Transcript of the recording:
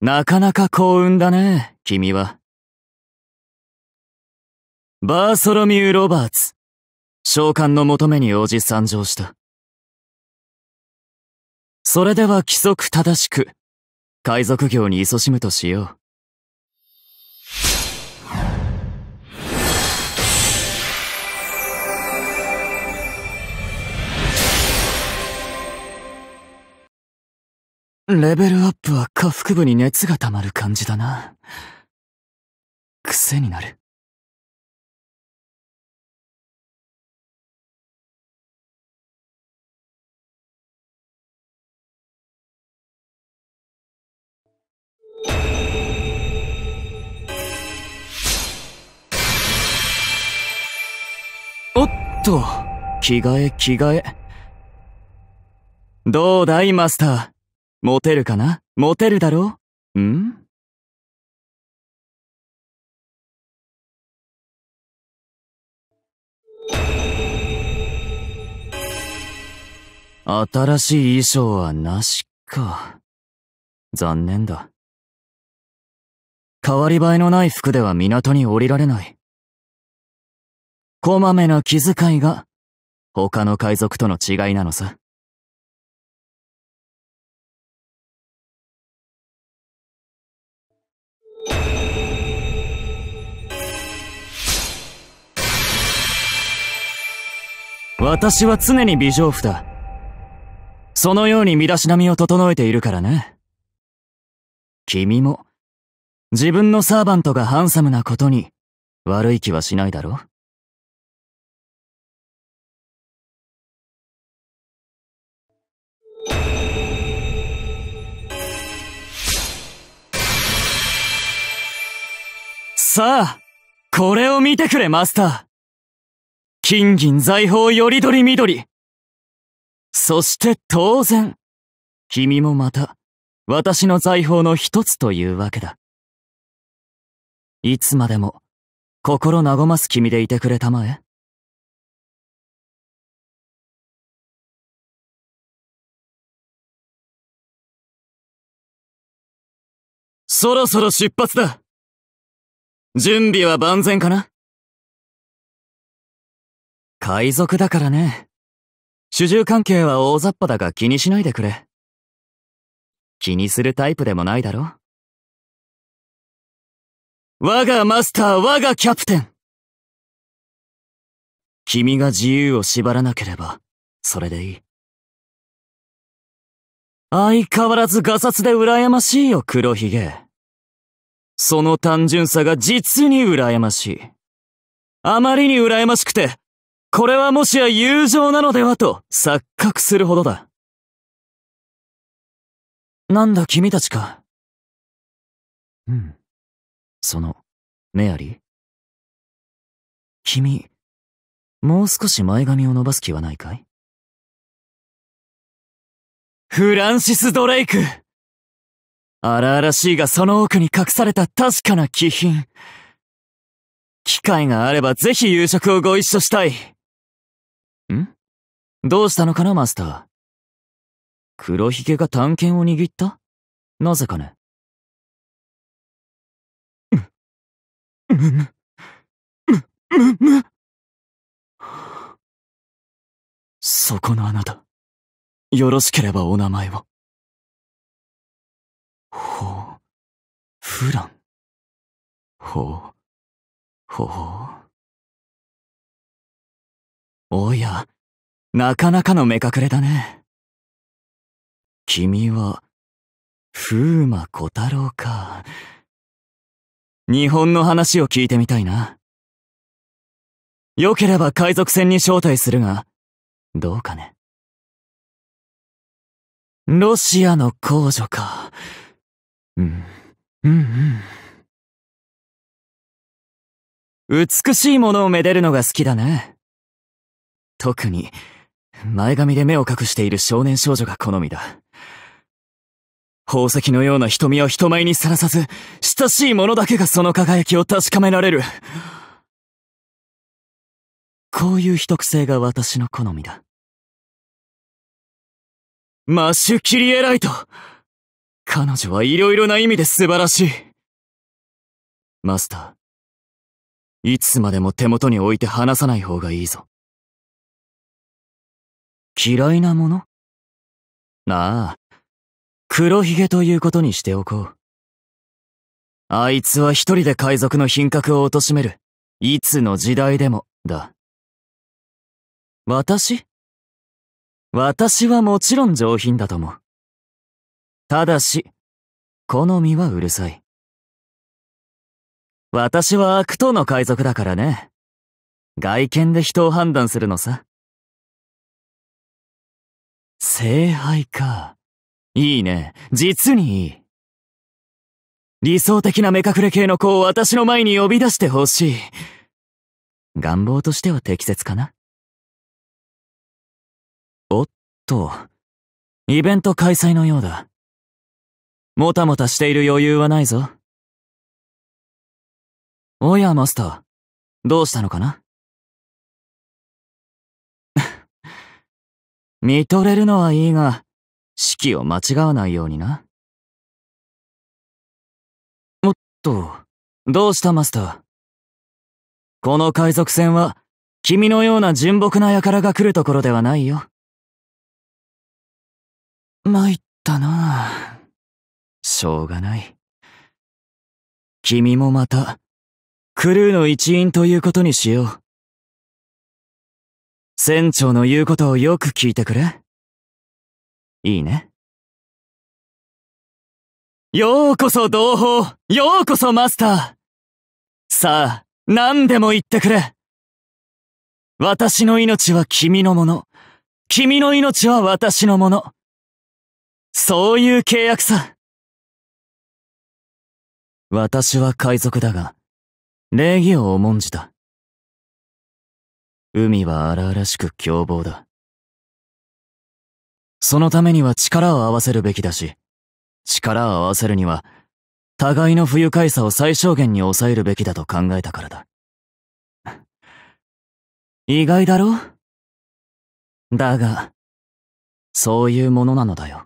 なかなか幸運だね、君は。バーソロミュー・ロバーツ。召喚の求めに応じ参上した。それでは規則正しく、海賊業に勤しむとしよう。レベルアップは下腹部に熱が溜まる感じだな。癖になる。おっと、着替え着替え。どうだいマスター。モテるかなモテるだろうん新しい衣装はなしか。残念だ。変わり映えのない服では港に降りられない。こまめな気遣いが、他の海賊との違いなのさ。私は常に美女夫だ。そのように身だしなみを整えているからね。君も、自分のサーバントがハンサムなことに、悪い気はしないだろうさあ、これを見てくれ、マスター金銀財宝よりどりみどり。そして当然、君もまた、私の財宝の一つというわけだ。いつまでも、心和ます君でいてくれたまえ。そろそろ出発だ。準備は万全かな海賊だからね。主従関係は大雑把だが気にしないでくれ。気にするタイプでもないだろ我がマスター、我がキャプテン君が自由を縛らなければ、それでいい。相変わらずガサツで羨ましいよ、黒ひげ。その単純さが実に羨ましい。あまりに羨ましくて、これはもしや友情なのではと錯覚するほどだ。なんだ君たちか。うん。その、メアリー。君、もう少し前髪を伸ばす気はないかいフランシス・ドレイク荒々しいがその奥に隠された確かな気品。機会があればぜひ夕食をご一緒したい。んどうしたのかな、マスター。黒ひげが探検を握ったなぜかね。む、む、む、む、む。そこのあなた。よろしければお名前を。ほう、フラン。ほう、ほう。なかなかの目隠れだね。君は、風魔小太郎か。日本の話を聞いてみたいな。良ければ海賊船に招待するが、どうかね。ロシアの公女か。うん、うん、うん。美しいものをめでるのが好きだね。特に、前髪で目を隠している少年少女が好みだ。宝石のような瞳を人前にさらさず、親しい者だけがその輝きを確かめられる。こういう秘匿性が私の好みだ。マッシュ・キリエライト彼女はいろいろな意味で素晴らしい。マスター、いつまでも手元に置いて離さない方がいいぞ。嫌いなものああ、黒ひげということにしておこう。あいつは一人で海賊の品格を貶める。いつの時代でも、だ。私私はもちろん上品だと思う。ただし、好みはうるさい。私は悪党の海賊だからね。外見で人を判断するのさ。聖杯か。いいね。実にいい。理想的な目隠れ系の子を私の前に呼び出してほしい。願望としては適切かなおっと、イベント開催のようだ。もたもたしている余裕はないぞ。おやマスター、どうしたのかな見とれるのはいいが、式を間違わないようにな。もっと、どうしたマスターこの海賊船は、君のような純朴な輩が来るところではないよ。参ったなしょうがない。君もまた、クルーの一員ということにしよう。船長の言うことをよく聞いてくれ。いいね。ようこそ同胞ようこそマスターさあ、何でも言ってくれ私の命は君のもの。君の命は私のもの。そういう契約さ。私は海賊だが、礼儀を重んじた。海は荒々しく凶暴だ。そのためには力を合わせるべきだし、力を合わせるには、互いの不愉快さを最小限に抑えるべきだと考えたからだ。意外だろだが、そういうものなのだよ。